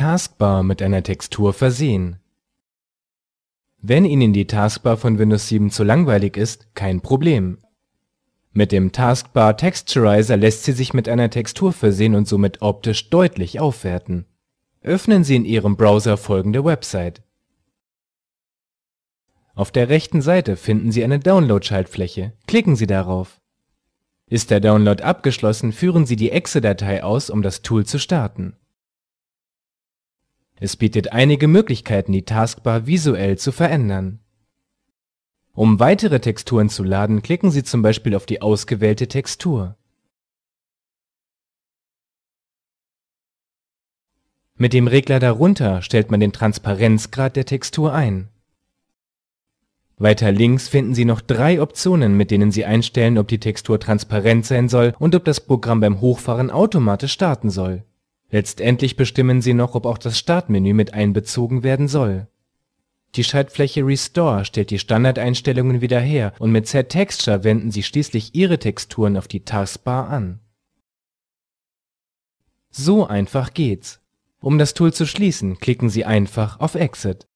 Taskbar mit einer Textur versehen. Wenn Ihnen die Taskbar von Windows 7 zu langweilig ist, kein Problem. Mit dem Taskbar Texturizer lässt sie sich mit einer Textur versehen und somit optisch deutlich aufwerten. Öffnen Sie in Ihrem Browser folgende Website. Auf der rechten Seite finden Sie eine Download-Schaltfläche. Klicken Sie darauf. Ist der Download abgeschlossen, führen Sie die Exe-Datei aus, um das Tool zu starten. Es bietet einige Möglichkeiten, die Taskbar visuell zu verändern. Um weitere Texturen zu laden, klicken Sie zum Beispiel auf die ausgewählte Textur. Mit dem Regler darunter stellt man den Transparenzgrad der Textur ein. Weiter links finden Sie noch drei Optionen, mit denen Sie einstellen, ob die Textur transparent sein soll und ob das Programm beim Hochfahren automatisch starten soll. Letztendlich bestimmen sie noch, ob auch das Startmenü mit einbezogen werden soll. Die Schaltfläche Restore stellt die Standardeinstellungen wieder her und mit Set-Texture wenden sie schließlich ihre Texturen auf die Taskbar an. So einfach geht's. Um das Tool zu schließen, klicken Sie einfach auf Exit